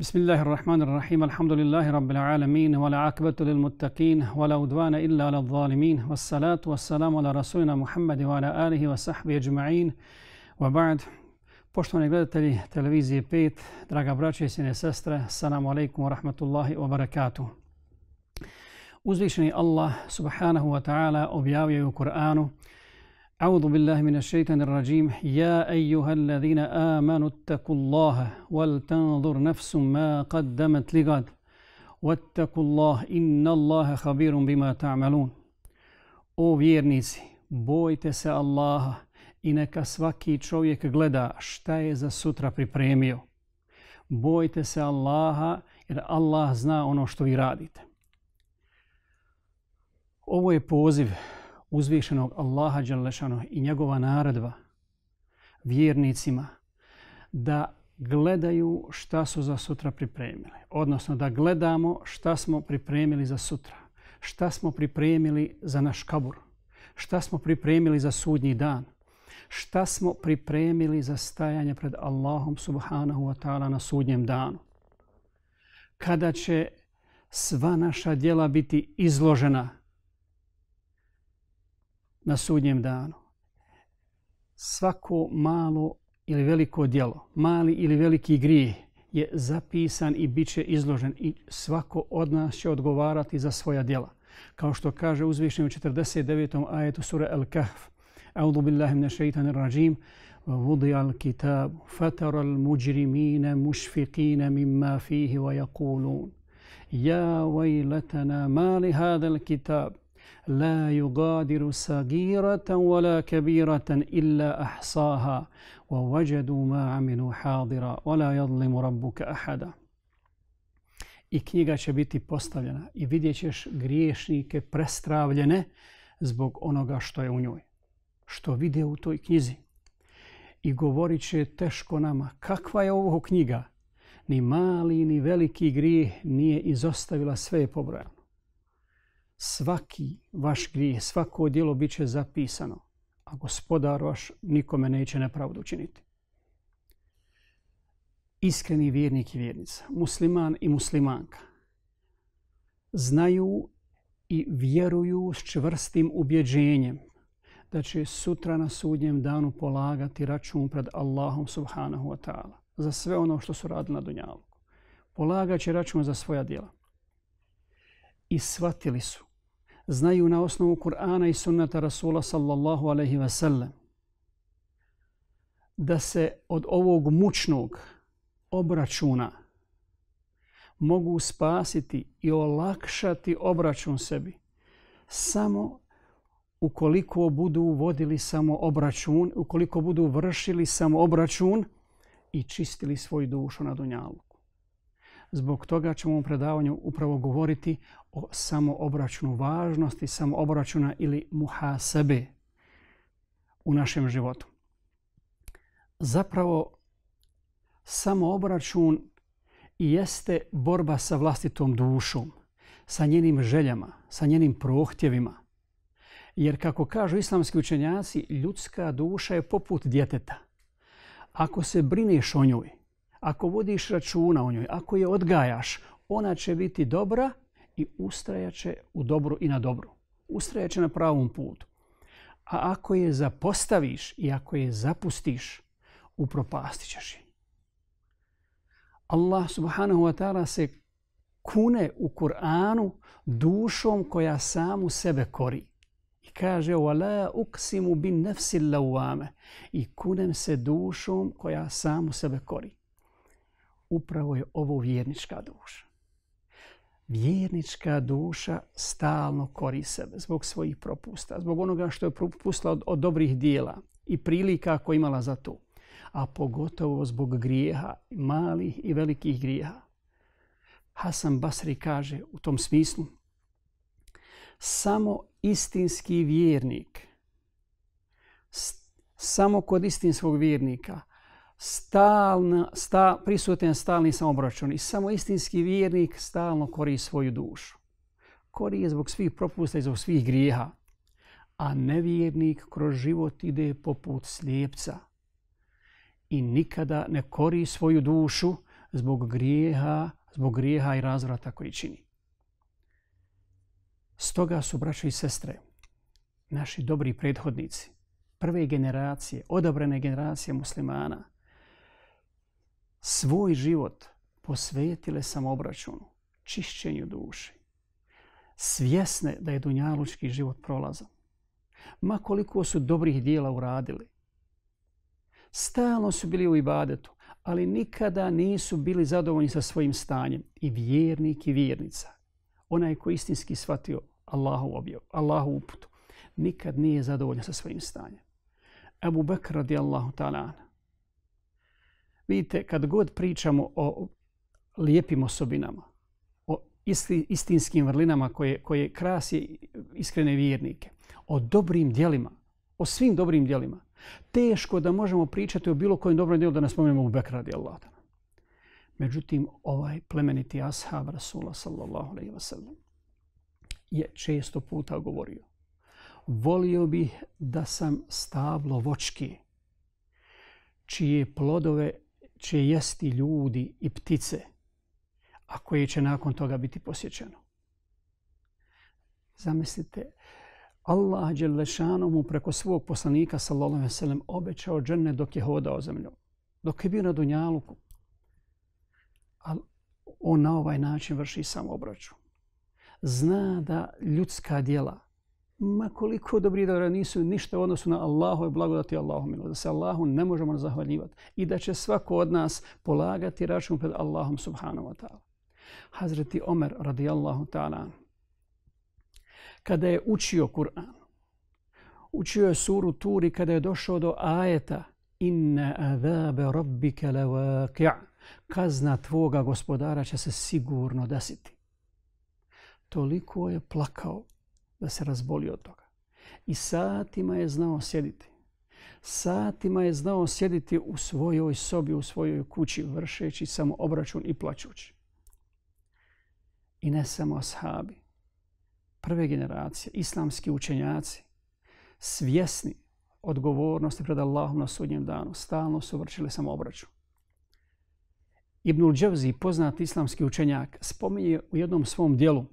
بسم الله الرحمن الرحيم الحمد لله رب العالمين والعاقبة للمتقين ولا عدوان إلا على الظالمين والصلاة والسلام على رسولنا محمد وعلى آله وصحبه أجمعين وبعد Poštovani gledatelji televizije 5, draga braće i sine sestre, salamu alaikum wa rahmatullahi wa barakatuh. Uzvišeni Allah subhanahu wa ta'ala objavio je u Koranu أعوذ بالله من الشيطان الرجيم يا أيها الذين آمنوا اتقوا الله ولتنظر نفس ما قدمت لغد واتقوا الله إن الله خبير بما تعملون O vjernici, bojte se Allaha i neka svaki čovjek gleda šta je za sutra pripremio. Bojte se Allaha jer Allah zna ono što vi radite. Ovo je poziv uzvišenog Allaha Đalešanu i njegova naredba vjernicima da gledaju šta su za sutra pripremili. Odnosno da gledamo šta smo pripremili za sutra. Šta smo pripremili za naš kabur. Šta smo pripremili za sudnji dan. Šta smo pripremili za stajanje pred Allahom subhanahu wa ta'ala na sudnjem danu. Kada će sva naša djela biti izložena na sudnjem danu. Svako malo ili veliko djelo, mali ili veliki grijeh je zapisan i bit će izložen i svako od nas će odgovarati za svoja djela. Kao što kaže u 49. ajetu sura Al-Kahf, أعوذ بالله من الشيطان الرجيم ووضع الكتاب فترى المجرمين مشفقين مما فيه ويقولون يا ويلتنا ما لهذا الكتاب لا يغادر صغيرة ولا كبيرة إلا أحصاها ووجدوا ما عملوا حاضرا ولا يظلم ربك أحدا I knjiga će biti postavljena i vidjet ćeš griješnike prestravljene zbog onoga što je u njoj, što vide u toj knjizi. I govorit će teško nama kakva je ovo knjiga. Ni mali ni veliki grijeh nije izostavila sve pobrojano svaki vaš grijeh, svako djelo bit će zapisano, a gospodar vaš nikome neće nepravdu učiniti. Iskreni vjernik i vjernica, musliman i muslimanka, znaju i vjeruju s čvrstim ubjeđenjem da će sutra na sudnjem danu polagati račun pred Allahom subhanahu wa ta'ala za sve ono što su radili na dunjalu. Polagaće račun za svoja djela. I shvatili su znaju na osnovu Kur'ana i sunnata Rasula sallallahu alaihi ve sellem da se od ovog mučnog obračuna mogu spasiti i olakšati obračun sebi samo ukoliko budu vodili samo obračun, ukoliko budu vršili samo obračun i čistili svoju dušu na dunjalu. Zbog toga ćemo u predavanju upravo govoriti o samoobračunu važnosti, samoobračuna ili muhasebe u našem životu. Zapravo, samoobračun jeste borba sa vlastitom dušom, sa njenim željama, sa njenim prohtjevima. Jer kako kažu islamski učenjaci, ljudska duša je poput djeteta. Ako se brineš o njoj, ako vodiš računa o njoj, ako je odgajaš, ona će biti dobra i ustrajaće u dobru i na dobru. Ustrajaće na pravom putu. A ako je zapostaviš i ako je zapustiš, upropastit ćeš je. Allah subhanahu wa ta'ala se kune u Kur'anu dušom koja samu sebe kori. I kaže, وَلَا أُقْسِمُ بِنْ نَفْسِ اللَّوَّامَ I kunem se dušom koja samu sebe kori upravo je ovo vjernička duša. Vjernička duša stalno kori sebe zbog svojih propusta, zbog onoga što je propustila od, od dobrih dijela i prilika koje imala za to, a pogotovo zbog grijeha, malih i velikih grijeha. Hasan Basri kaže u tom smislu, samo istinski vjernik, samo kod istinskog vjernika – stalna, sta, prisutan stalni samobračun i samo istinski vjernik stalno kori svoju dušu. Kori je zbog svih propusta i zbog svih grijeha. A nevjernik kroz život ide poput slijepca i nikada ne kori svoju dušu zbog grijeha, zbog grijeha i razvrata koji čini. Stoga su braćo i sestre, naši dobri prethodnici, prve generacije, odobrene generacije muslimana – svoj život posvetile sam obračunu, čišćenju duše, svjesne da je dunjalučki život prolazan, ma koliko su dobrih dijela uradili. Stalno su bili u ibadetu, ali nikada nisu bili zadovoljni sa svojim stanjem i vjernik i vjernica. Ona je ko istinski shvatio Allahu, objav, Allahu uputu. Nikad nije zadovoljna sa svojim stanjem. Abu Bakr radijallahu ta'ala Vidite, kad god pričamo o lijepim osobinama, o isti, istinskim vrlinama koje, koje krasi iskrene vjernike, o dobrim dijelima, o svim dobrim dijelima, teško da možemo pričati o bilo kojem dobrom dijelu da nas spomenemo u Bekra radi Allah. Međutim, ovaj plemeniti ashab Rasula sallallahu alaihi wa sallam je često puta govorio volio bih da sam stavlo vočke čije plodove će jesti ljudi i ptice, a koje će nakon toga biti posjećeno. Zamislite, Allah Đelešanu mu preko svog poslanika sallallahu alaihi sallam obećao džene dok je hodao zemljom, dok je bio na Dunjaluku. Ali on na ovaj način vrši samo samobraću. Zna da ljudska djela ma koliko dobri dobra nisu ništa u odnosu na Allahove blagodati Allahom milost. Da se Allahu ne možemo zahvaljivati i da će svako od nas polagati račun pred Allahom subhanahu wa ta'ala. Hazreti Omer radijallahu ta'ala, kada je učio Kur'an, učio je suru Turi kada je došao do ajeta Inna azabe rabbike lavaki'a kazna tvoga gospodara će se sigurno desiti. Toliko je plakao da se razboli od toga. I satima je znao sjediti. Satima je znao sjediti u svojoj sobi, u svojoj kući, vršeći samo obračun i plaćući. I ne samo ashabi, prve generacije, islamski učenjaci, svjesni odgovornosti pred Allahom na sudnjem danu, stalno su vršili samo obračun. Ibnul Dževzi, poznati islamski učenjak, spominje u jednom svom dijelu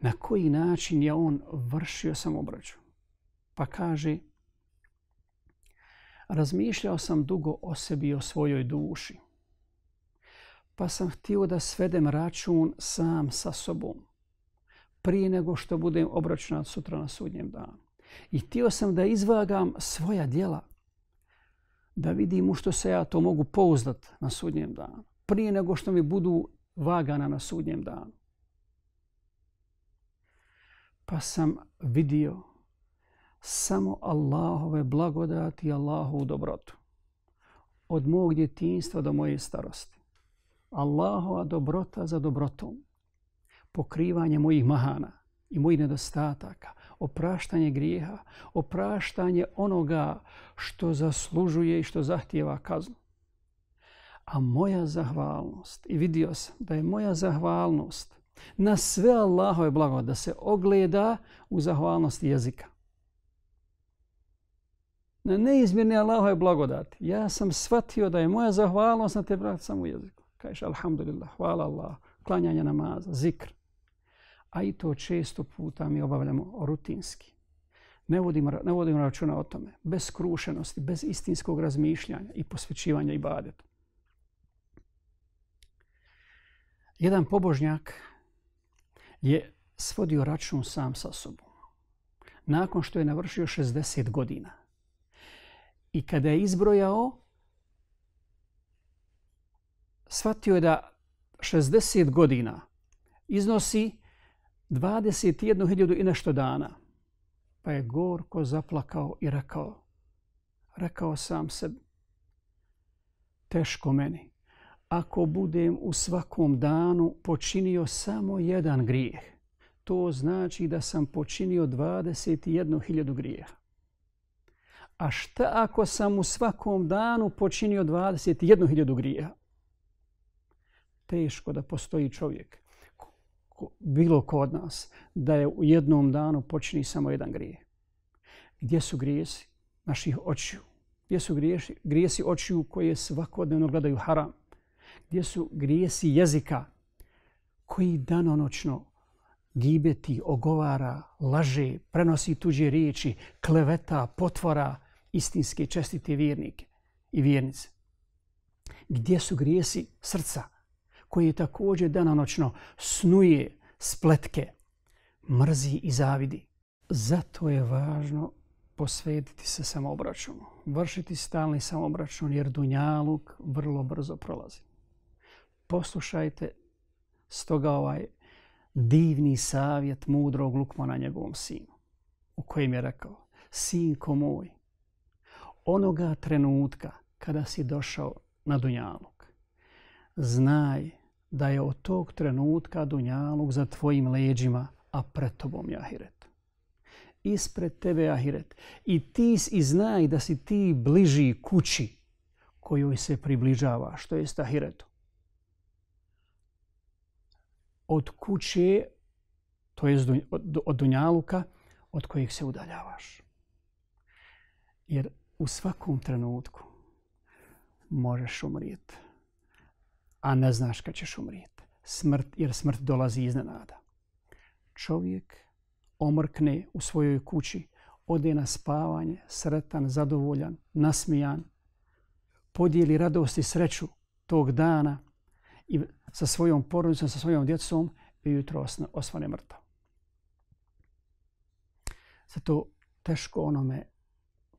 na koji način je on vršio sam samobraću. Pa kaže, razmišljao sam dugo o sebi i o svojoj duši, pa sam htio da svedem račun sam sa sobom, prije nego što budem obračunat sutra na sudnjem danu. I htio sam da izvagam svoja dijela, da vidim u što se ja to mogu pouzdat na sudnjem danu, prije nego što mi budu vagana na sudnjem danu pa sam vidio samo Allahove blagodati i Allahovu dobrotu. Od mog djetinstva do moje starosti. Allahova dobrota za dobrotom. Pokrivanje mojih mahana i mojih nedostataka. Opraštanje grijeha. Opraštanje onoga što zaslužuje i što zahtjeva kaznu. A moja zahvalnost, i vidio sam da je moja zahvalnost – na sve je blago da se ogleda u zahvalnosti jezika. Na neizmjerni Allahove blagodati. Ja sam shvatio da je moja zahvalnost na te brate samo u jeziku. Kažeš, alhamdulillah, hvala Allah, klanjanje namaza, zikr. A i to često puta mi obavljamo rutinski. Ne vodimo, ne vodimo računa o tome. Bez skrušenosti, bez istinskog razmišljanja i posvećivanja i badetu. Jedan pobožnjak je svodio račun sam sa sobom. Nakon što je navršio 60 godina. I kada je izbrojao, shvatio je da 60 godina iznosi 21.000 i nešto dana. Pa je gorko zaplakao i rekao, rekao sam sebi, teško meni, ako budem u svakom danu počinio samo jedan grijeh, to znači da sam počinio 21.000 grijeha. A šta ako sam u svakom danu počinio 21.000 grijeha? Teško da postoji čovjek, bilo ko od nas, da je u jednom danu počini samo jedan grijeh. Gdje su grijesi naših očiju? Gdje su grijesi očiju koje svakodnevno gledaju haram? gdje su grijesi jezika koji danonoćno gibeti, ogovara, laže, prenosi tuđe riječi, kleveta, potvora istinske čestite vjernike i vjernice. Gdje su grijesi srca koji također danonoćno snuje spletke, mrzi i zavidi. Zato je važno posvetiti se samobračunu, vršiti stalni samobračun jer Dunjaluk vrlo brzo prolazi poslušajte stoga ovaj divni savjet mudrog Lukmana njegovom sinu, u kojem je rekao, sinko moj, onoga trenutka kada si došao na Dunjaluk, znaj da je od tog trenutka Dunjaluk za tvojim leđima, a pred tobom je Ahiret. Ispred tebe je Ahiret. I ti i znaj da si ti bliži kući kojoj se približava, što je Ahiretu od kuće, to je od Dunjaluka, od kojih se udaljavaš. Jer u svakom trenutku možeš umrijeti, a ne znaš kad ćeš umrijeti. Smrt, jer smrt dolazi iznenada. Čovjek omrkne u svojoj kući, ode na spavanje, sretan, zadovoljan, nasmijan, podijeli radost i sreću tog dana i sa svojom porodicom, sa svojom djecom i jutro osvane mrtav. Zato teško onome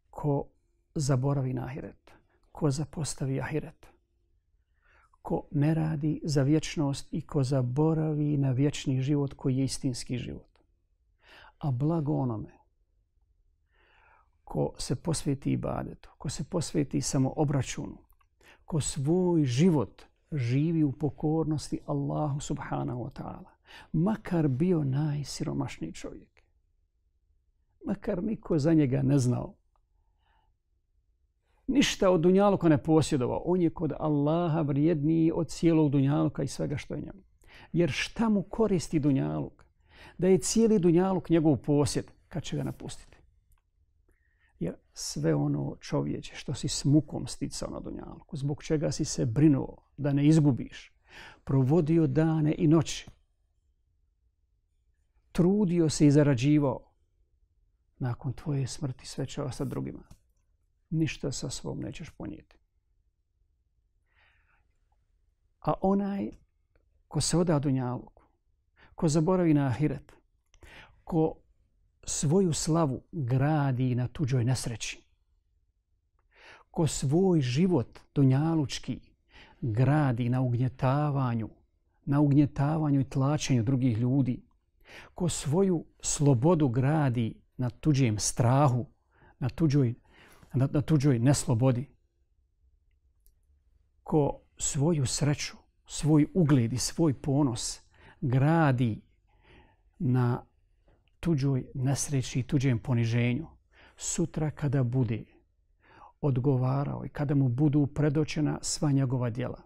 ko zaboravi na ahiret, ko zapostavi ahiret, ko ne radi za vječnost i ko zaboravi na vječni život koji je istinski život. A blago onome ko se posvijeti ibadetu, ko se posveti samo obračunu, ko svoj život živi u pokornosti Allahu subhanahu wa ta'ala. Makar bio najsiromašniji čovjek. Makar niko za njega ne znao. Ništa od dunjaluka ne posjedovao. On je kod Allaha vrijedniji od cijelog dunjaluka i svega što je njemu. Jer šta mu koristi dunjaluk? Da je cijeli dunjaluk njegov posjed kad će ga napustiti sve ono čovječe što si s mukom sticao na dunjalku, zbog čega si se brinuo da ne izgubiš, provodio dane i noći, trudio se i zarađivao, nakon tvoje smrti sve će ostati drugima. Ništa sa svom nećeš ponijeti. A onaj ko se oda dunjalku, ko zaboravi na ahiret, ko svoju slavu gradi na tuđoj nesreći. Ko svoj život dunjalučki gradi na ugnjetavanju, na ugnjetavanju i tlačenju drugih ljudi. Ko svoju slobodu gradi na tuđem strahu, na tuđoj, na, na tuđoj neslobodi. Ko svoju sreću, svoj ugled i svoj ponos gradi na tuđoj nesreći i tuđem poniženju, sutra kada bude odgovarao i kada mu budu predočena sva njegova djela,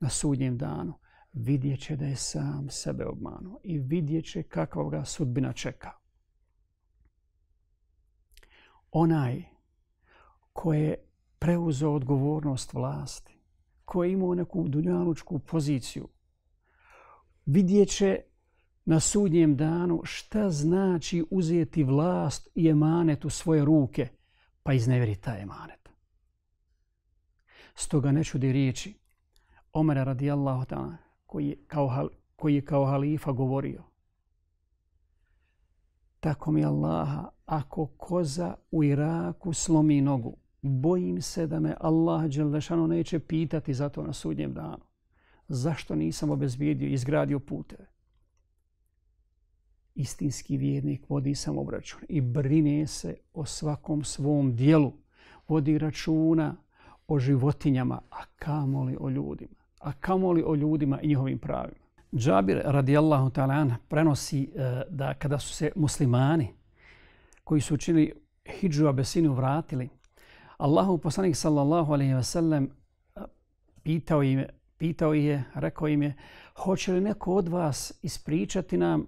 na sudnjem danu vidjet da je sam sebe obmanuo i vidjet će kakva ga sudbina čeka. Onaj ko je preuzeo odgovornost vlasti, ko je imao neku dunjalučku poziciju, vidjet će na sudnjem danu šta znači uzeti vlast i emanet u svoje ruke, pa izneveri ta emanet. Stoga ne čudi riječi Omera radijallahu ta'ala, koji, je kao, koji je kao halifa govorio. Tako mi Allaha, ako koza u Iraku slomi nogu, bojim se da me Allah Đelešano neće pitati za to na sudnjem danu. Zašto nisam obezbijedio i izgradio puteve? istinski vjernik vodi samobračun i brine se o svakom svom dijelu, vodi računa o životinjama, a kamoli o ljudima, a kamoli o ljudima i njihovim pravima. Džabir radijallahu ta'ala prenosi e, da kada su se muslimani koji su učinili hijđu abesinu vratili, Allahu poslanik sallallahu alaihi ve sellem pitao im pitao je, rekao im je, hoće li neko od vas ispričati nam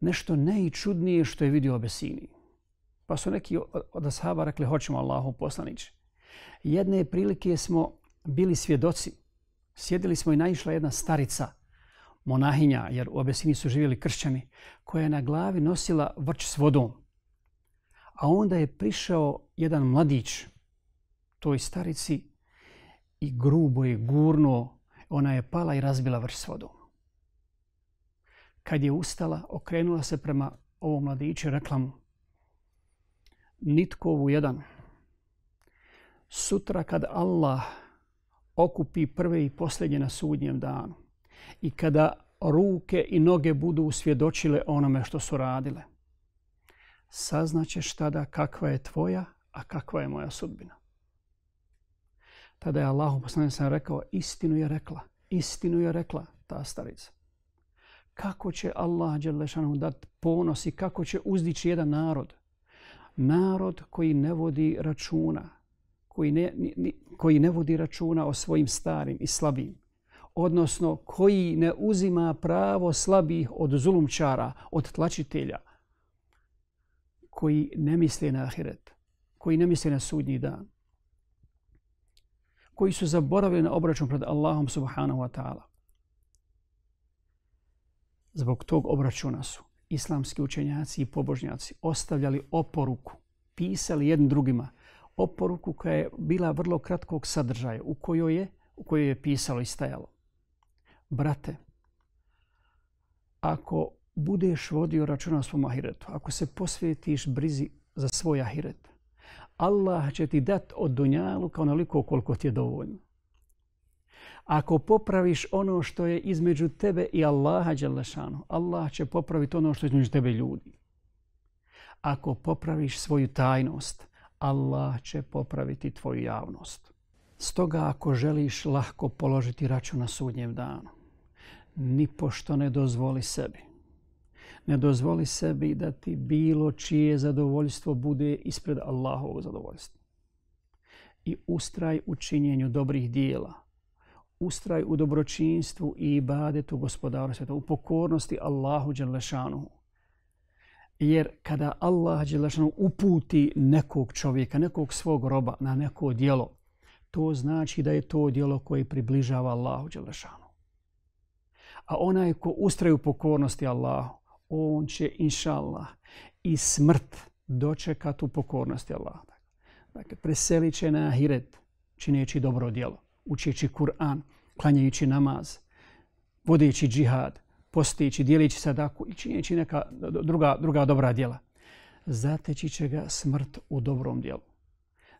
nešto najčudnije što je vidio Abesini. Pa su neki od ashaba rekli, hoćemo Allahu poslanić. Jedne prilike smo bili svjedoci. Sjedili smo i naišla jedna starica, monahinja, jer u Abesini su živjeli kršćani, koja je na glavi nosila vrč s vodom. A onda je prišao jedan mladić toj starici i grubo je gurno, ona je pala i razbila vrč s vodom. Kad je ustala, okrenula se prema ovom mladiću i rekla mu Nitko jedan. Sutra kad Allah okupi prve i posljednje na sudnjem danu i kada ruke i noge budu usvjedočile onome što su radile, saznaćeš tada kakva je tvoja, a kakva je moja sudbina. Tada je Allahu poslanicu sam rekao, istinu je rekla, istinu je rekla ta starica kako će Allah Đelešanu dat ponos i kako će uzdići jedan narod. Narod koji ne vodi računa, koji ne, ni, koji ne vodi računa o svojim starim i slabim. Odnosno, koji ne uzima pravo slabih od zulumčara, od tlačitelja, koji ne misli na ahiret, koji ne misli na sudnji dan, koji su zaboravili na obračun pred Allahom subhanahu wa ta'ala. Zbog tog obračuna su islamski učenjaci i pobožnjaci ostavljali oporuku, pisali jednim drugima oporuku koja je bila vrlo kratkog sadržaja u kojoj je, u kojoj je pisalo i stajalo. Brate, ako budeš vodio računa o svom ahiretu, ako se posvjetiš brizi za svoj ahiret, Allah će ti dati od dunjalu kao naliko koliko ti je dovoljno ako popraviš ono što je između tebe i Allaha Đalešanu, Allah će popraviti ono što je između tebe ljudi. Ako popraviš svoju tajnost, Allah će popraviti tvoju javnost. Stoga ako želiš lahko položiti račun na sudnjem danu, ni pošto ne dozvoli sebi. Ne dozvoli sebi da ti bilo čije zadovoljstvo bude ispred Allahovog zadovoljstva. I ustraj u činjenju dobrih dijela, ustraj u dobročinstvu i ibadetu gospodara sveta, u pokornosti Allahu Đelešanu. Jer kada Allah Đelešanu uputi nekog čovjeka, nekog svog roba na neko dijelo, to znači da je to dijelo koje približava Allahu Đelešanu. A onaj ko ustraje u pokornosti Allahu, on će, inša Allah, i smrt dočekati u pokornosti Allahu. Dakle, preselit će na ahiret čineći dobro djelo učeći Kur'an, klanjajući namaz, vodeći džihad, postići, dijelići sadaku i činjeći neka druga, druga dobra djela. Zateći će ga smrt u dobrom dijelu.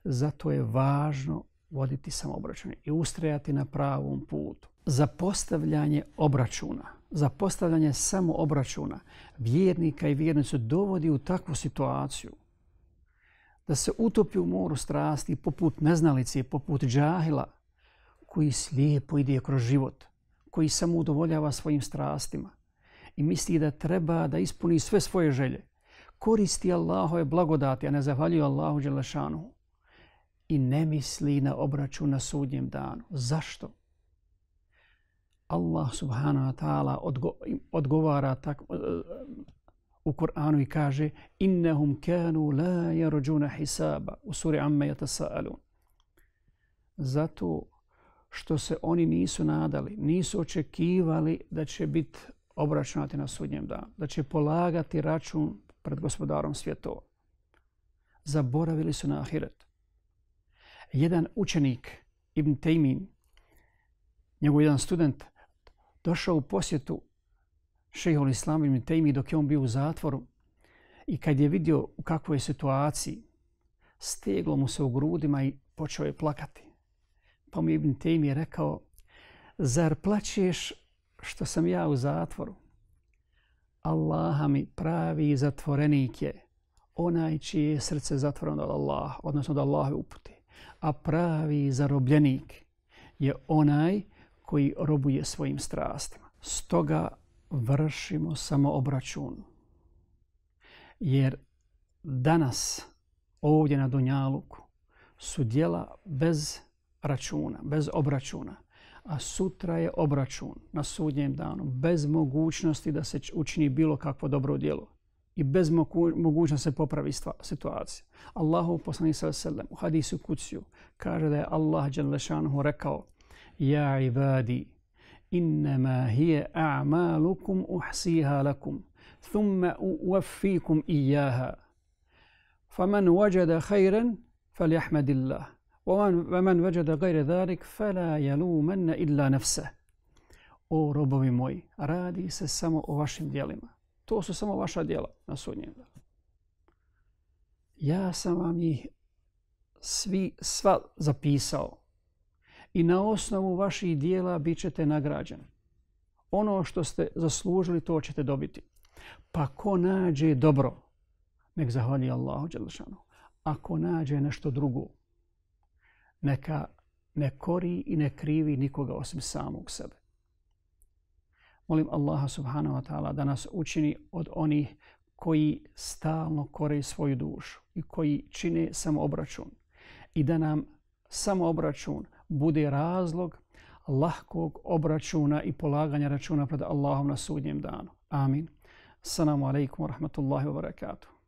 Zato je važno voditi samobračun i ustrajati na pravom putu. Za postavljanje obračuna, za postavljanje samoobračuna vjernika i vjernicu dovodi u takvu situaciju da se utopi u moru strasti poput neznalice, poput džahila – koji slijepo ide kroz život, koji samo udovoljava svojim strastima i misli da treba da ispuni sve svoje želje, koristi Allahove blagodati, a ne zahvaljuje Allahu Đelešanu i ne misli na obraću na sudnjem danu. Zašto? Allah subhanahu wa ta'ala odgovara tak, e, u Kur'anu i kaže innahum kanu la yarjuna hisaba u suri amma yatasalun zato što se oni nisu nadali, nisu očekivali da će biti obračunati na sudnjem danu, da će polagati račun pred gospodarom svjetova. Zaboravili su na ahiret. Jedan učenik, Ibn Taymin, njegov jedan student, došao u posjetu šehol Islam Ibn Taymin dok je on bio u zatvoru i kad je vidio u kakvoj situaciji, steglo mu se u grudima i počeo je plakati. Pa mu Ibn Tejm je rekao, zar plaćeš što sam ja u zatvoru? Allaha mi pravi zatvorenik je onaj čije je srce zatvoreno od Allaha, odnosno od Allaha uputi. A pravi zarobljenik je onaj koji robuje svojim strastima. Stoga vršimo samo obračun. Jer danas ovdje na Dunjaluku su dijela bez računa, bez obračuna. A sutra je obračun na sudnjem danu, bez mogućnosti da se učini bilo kakvo dobro djelo i bez mogućnosti se popravi situacija. Allahu poslani sve sellem u hadisu kuciju kaže da je Allah Đalešanhu rekao Ja ibadi, innama hije a'malukum uhsiha lakum, thumma uvafikum ijaha. Faman wajada khayran, fal jahmadillah. ومن ومن وجد غير ذلك فلا يلومن الا نفسه O robovi موي radi se samo o vašim дјелима To su samo vaša дјела na судњем дану ja sam vam ih svi, sva zapisao i na osnovu vaših dijela bit ćete nagrađeni. Ono što ste zaslužili, to ćete dobiti. Pa ko nađe dobro, nek zahvali Allahu Đelšanu. ko nađe nešto drugo, neka ne kori i ne krivi nikoga osim samog sebe. Molim Allaha subhanahu wa ta'ala da nas učini od onih koji stalno kore svoju dušu i koji čine samobračun i da nam samobračun bude razlog lahkog obračuna i polaganja računa pred Allahom na sudnjem danu. Amin. Assalamu alaikum wa rahmatullahi wa